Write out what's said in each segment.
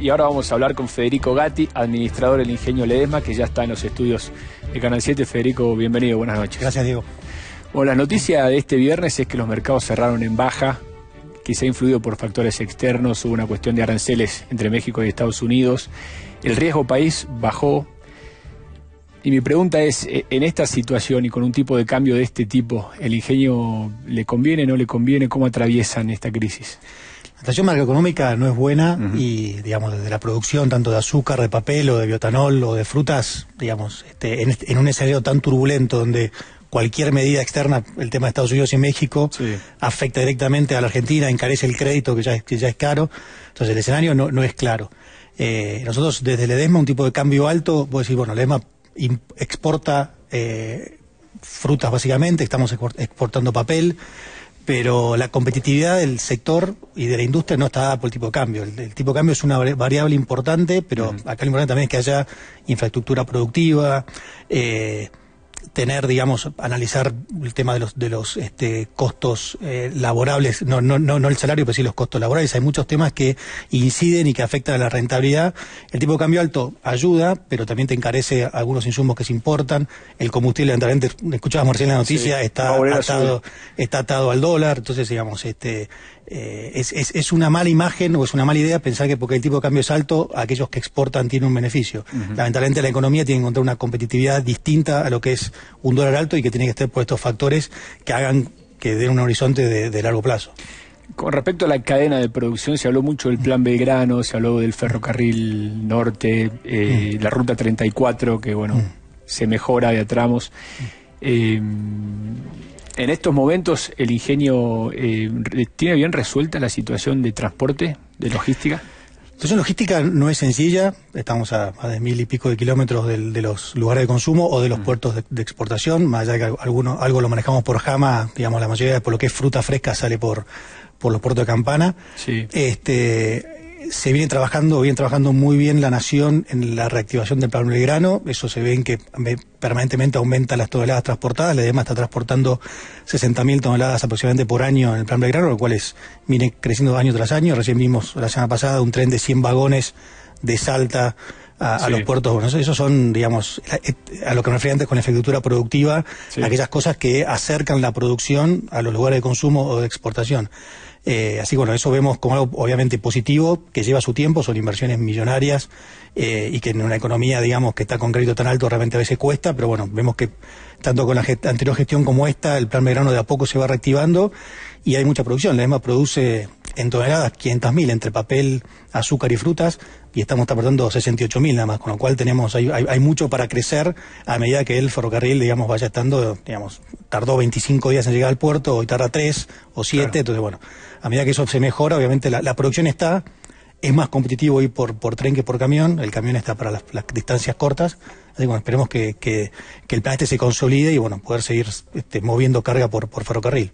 Y ahora vamos a hablar con Federico Gatti, administrador del Ingenio Ledesma, que ya está en los estudios de Canal 7. Federico, bienvenido, buenas noches. Gracias, Diego. Bueno, la noticia de este viernes es que los mercados cerraron en baja, quizá influido por factores externos, hubo una cuestión de aranceles entre México y Estados Unidos. El riesgo país bajó. Y mi pregunta es, e, en esta situación y con un tipo de cambio de este tipo, ¿el ingenio le conviene, no le conviene? ¿Cómo atraviesan esta crisis? La situación macroeconómica no es buena y, digamos, desde la producción tanto de azúcar, de papel o de biotanol o de frutas, digamos, este, en, un escenario tan turbulento donde cualquier medida externa, el tema de Estados Unidos y México, afecta directamente a la Argentina, encarece el crédito que ya, que ya es caro. Entonces el escenario no, es claro. Eh, nosotros desde EDESMA, un tipo de cambio alto, puedo decir bueno, EDESMA exporta eh, frutas básicamente, estamos exportando papel pero la competitividad del sector y de la industria no está dada por el tipo de cambio. El, tipo de cambio es una variable importante, pero acá lo importante también es que haya infraestructura productiva, eh, tener, digamos, analizar el tema de los, de los este, costos eh, laborables, no, no, no, no el salario, pero sí los costos laborales. Hay muchos temas que inciden y que afectan a la rentabilidad. El tipo de cambio alto ayuda, pero también te encarece algunos insumos que se importan. El combustible, lamentablemente escuchabas recién la noticia, está, atado, está atado al dólar. Entonces, digamos, este, eh, es, es, una mala imagen o es una mala idea pensar que porque el tipo de cambio es alto, aquellos que exportan tienen un beneficio. Lamentablemente la economía tiene que encontrar una competitividad distinta a lo que es un dólar alto y que tiene que estar por estos factores que hagan que den un horizonte de, largo plazo. Con respecto a la cadena de producción, se habló mucho del plan Belgrano, se habló del ferrocarril norte, eh, mm. la ruta 34, que bueno, mm. se mejora de tramos. Eh, en estos momentos, ¿el ingenio eh, tiene bien resuelta la situación de transporte, de logística? situación logística no es sencilla, estamos a mil y pico de kilómetros de, los lugares de consumo o de los mm. puertos de, exportación, más allá que algo lo manejamos por jama, digamos la mayoría de por lo que es fruta fresca sale por, por los puertos de Campana. Sí. Este, se viene trabajando, trabajando muy bien la nación en la reactivación del plan belgrano. Eso se ve en que permanentemente aumenta las toneladas transportadas. La DEMA está transportando 60.000 toneladas aproximadamente por año en el plan belgrano, lo cual es, viene creciendo año tras año. Recién vimos la semana pasada un tren de 100 vagones de Salta a, los puertos. Bueno, eso son, digamos, a lo que me refería antes con la infraestructura productiva, aquellas cosas que acercan la producción a los lugares de consumo o de exportación. Eh, así bueno, eso vemos como algo obviamente positivo, que lleva su tiempo, son inversiones millonarias eh, y que en una economía, digamos, que está con crédito tan alto, realmente a veces cuesta, pero bueno, vemos que tanto con la anterior gestión como esta, el plan verano de a poco se va reactivando y hay mucha producción. La EMA produce en toneladas 500.000 entre papel, azúcar y frutas, y estamos tardando 68.000 nada más, con lo cual tenemos hay, mucho para crecer a medida que el ferrocarril, digamos, vaya estando, digamos, tardó 25 días en llegar al puerto, hoy tarda 3 o 7, entonces bueno, a medida que eso se mejora, obviamente la, producción está, es más competitivo ir por, por tren que por camión, el camión está para las, distancias cortas, así que bueno, esperemos que, el plan este se consolide y bueno, poder seguir este, moviendo carga por, por ferrocarril.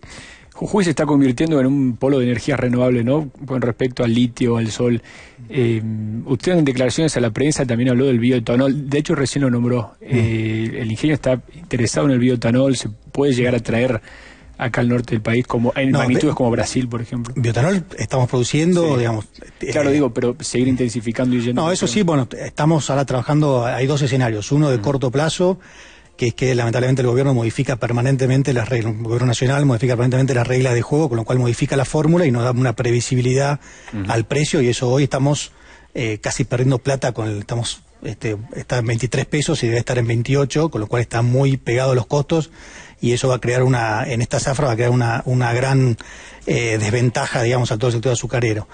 Jujuy se está convirtiendo en un polo de energías renovable, ¿no? Con respecto al litio, al sol. Eh, usted en declaraciones a la prensa también habló del bioetanol. De hecho, recién lo nombró. Mm. Eh, el ingenio está interesado en el bioetanol. Se puede llegar a traer acá al norte del país, como en magnitudes como Brasil, por ejemplo. Bioetanol estamos produciendo, digamos. Este, claro, eh, digo, pero seguir intensificando y yendo. No, eso sí, bueno, estamos ahora trabajando, hay dos escenarios. Uno de mm. corto plazo, que es que lamentablemente el gobierno modifica permanentemente las reglas, el gobierno nacional modifica permanentemente las reglas de juego, con lo cual modifica la fórmula y nos da una previsibilidad al precio y eso hoy estamos eh, casi perdiendo plata con estamos este, está en 23 pesos y debe estar en 28, con lo cual está muy pegado los costos y eso va a crear una, en esta zafra va a crear una, una gran eh, desventaja, digamos, a todo el sector azucarero.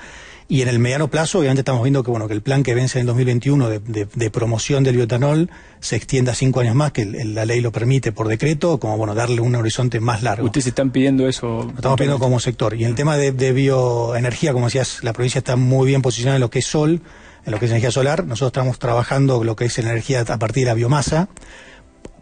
Y en el mediano plazo, obviamente, estamos viendo que, bueno, que el plan que vence en 2021 de, promoción del biotanol se extienda cinco años más, que la ley lo permite por decreto, como, bueno, darle un horizonte más largo. ¿Ustedes están pidiendo eso? estamos pidiendo como sector. Y en el tema de, de bioenergía, como decías, la provincia está muy bien posicionada en lo que es sol, en lo que es energía solar. Nosotros estamos trabajando lo que es energía a partir de la biomasa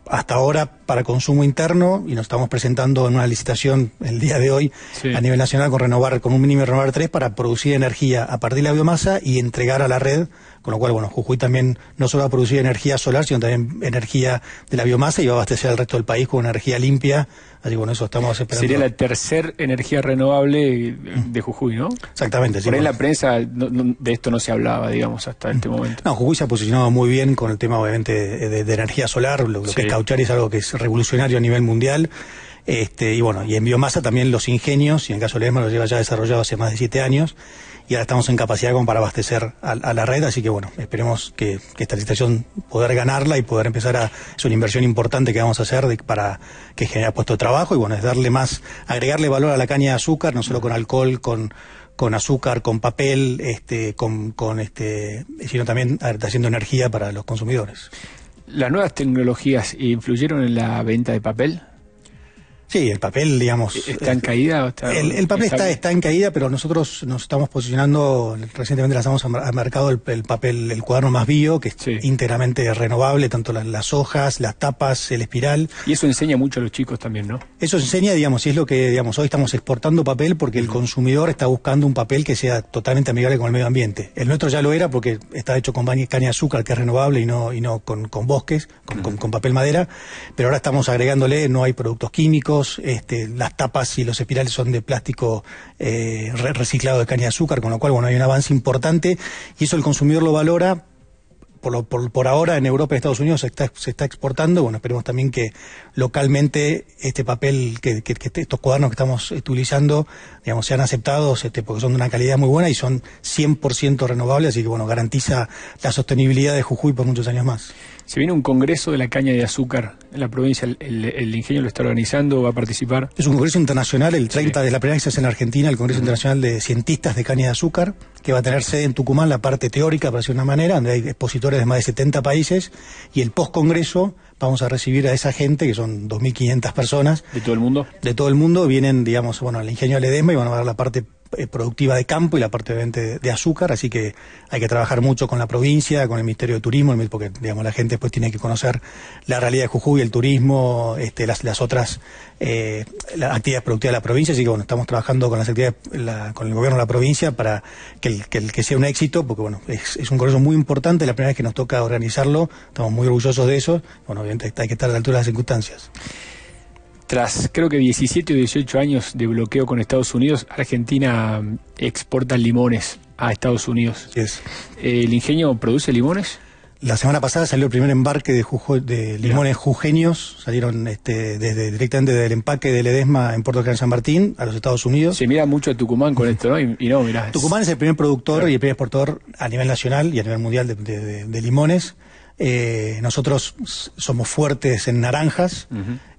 hasta ahora para consumo interno y nos estamos presentando en una licitación el día de hoy a nivel nacional con renovar, con un mínimo de renovar 3 para producir energía a partir de la biomasa y entregar a la red con lo cual, bueno, Jujuy también no solo va a producir energía solar, sino también energía de la biomasa y va a abastecer al resto del país con energía limpia. Así que bueno, eso estamos esperando. Sería la tercera energía renovable de Jujuy, ¿no? Exactamente. Por la prensa de esto no se hablaba, digamos, hasta este mm. momento. No, Jujuy se ha posicionado muy bien con el tema, obviamente, de, energía solar. Lo, que es cauchar es algo que es revolucionario a nivel mundial. Este, y bueno, y en biomasa también los ingenios, y en el caso de ESMA lo lleva ya desarrollado hace más de siete años, y ahora estamos en capacidad como para abastecer a, la red, así que bueno, esperemos que, esta licitación poder ganarla y poder empezar a, es una inversión importante que vamos a hacer para que genera puesto de trabajo, y bueno, es darle más, agregarle valor a la caña de azúcar, no solo con alcohol, con con azúcar, con papel, este, con, con este, sino también haciendo energía para los consumidores. ¿Las nuevas tecnologías influyeron en la venta de papel? Sí, el papel, digamos. ¿E-, ¿Está en eh, caída? el, papel está, está en caída, pero nosotros nos estamos posicionando. Recientemente lanzamos al mercado el, papel, el cuaderno más bio, que es íntegramente renovable, tanto las, hojas, las tapas, el espiral. Y eso enseña mucho a los chicos también, ¿no? Eso enseña, digamos, y es lo que, digamos, hoy estamos exportando papel porque el consumidor está buscando un papel que sea totalmente amigable con el medio ambiente. El nuestro ya lo era porque está hecho con caña de azúcar, que es renovable y no, y no con, bosques, con papel madera, pero ahora estamos agregándole, no hay productos químicos este, las tapas y los espirales son de plástico eh, reciclado de caña de azúcar, con lo cual bueno, hay un avance importante y eso el consumidor lo valora. Por, ahora en Europa y Estados Unidos se está, exportando, bueno, esperemos también que localmente este papel, que, este, estos cuadernos que estamos utilizando, digamos, sean aceptados este, porque son de una calidad muy buena y son 100% renovables, así que bueno, garantiza la sostenibilidad de Jujuy por muchos años más. Se viene un congreso de la caña de azúcar en la provincia, el, ingenio lo está organizando, va a participar. Es un congreso internacional, el 30 de la primera que en Argentina, el Congreso Internacional de Cientistas de Caña de Azúcar, que va a tener sede en Tucumán, la parte teórica, para decir una manera, donde hay expositores de más de 70 países, y el post-congreso vamos a recibir a esa gente, que son 2.500 personas. ¿De todo el mundo? De todo el mundo, vienen, digamos, bueno, el ingenio Ledesma y van a dar la parte eh, productiva de campo y la parte de, de azúcar, así que hay que trabajar mucho con la provincia, con el Ministerio de Turismo, porque digamos la gente pues tiene que conocer la realidad de Jujuy, el turismo, este, las, las otras eh, las actividades productivas de la provincia, así que bueno, estamos trabajando con las actividades, con el gobierno de la provincia para que el, que, sea un éxito, porque bueno, es, un congreso muy importante, la primera vez que nos toca organizarlo, estamos muy orgullosos de eso, bueno, obviamente hay que estar a la altura de las circunstancias tras creo que 17 o 18 años de bloqueo con Estados Unidos, Argentina exporta limones a Estados Unidos. ¿El ingenio produce limones? La semana pasada salió el primer embarque de, de limones jujeños, salieron este, desde, directamente del empaque del Edesma en Puerto Gran San Martín a los Estados Unidos. Se mira mucho a Tucumán con esto, ¿no? Tucumán es... el primer productor y el primer exportador a nivel nacional y a nivel mundial de limones. Eh, nosotros somos fuertes en naranjas.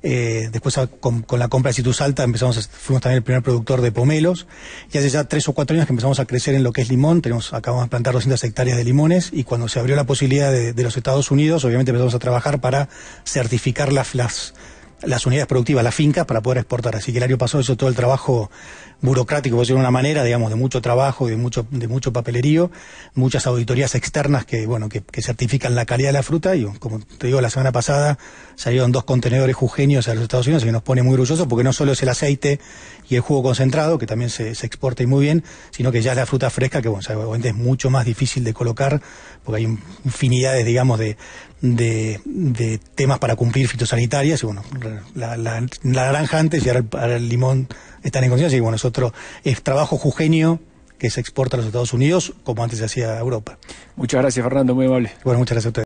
Eh, después, ah, con, la compra de Citus Alta, empezamos fuimos también el primer productor de pomelos. Y hace ya tres o cuatro años que empezamos a crecer en lo que es limón. Tenemos, acabamos de plantar 200 hectáreas de limones. Y cuando se abrió la posibilidad de, los Estados Unidos, obviamente empezamos a trabajar para certificar las, las, unidades productivas, las fincas, para poder exportar. Así que el año pasado eso todo el trabajo burocrático, por decirlo de una manera, digamos, de mucho trabajo, de mucho, de mucho papelerío, muchas auditorías externas que, bueno, que, certifican la calidad de la fruta. Y como te digo, la semana pasada salieron dos contenedores jugenios a los Estados Unidos, y nos pone muy orgullosos porque no solo es el aceite y el jugo concentrado, que también se, exporta y muy bien, sino que ya es la fruta fresca, que, bueno, obviamente es mucho más difícil de colocar porque hay infinidades, digamos, de, de, temas para cumplir fitosanitarias. Y bueno, la, la, naranja antes y ahora el limón están en conciencia Y bueno, es es trabajo jujeño que se exporta a los Estados Unidos, como antes se hacía a Europa. Muchas gracias, Fernando, muy amable. Bueno, muchas gracias a ustedes.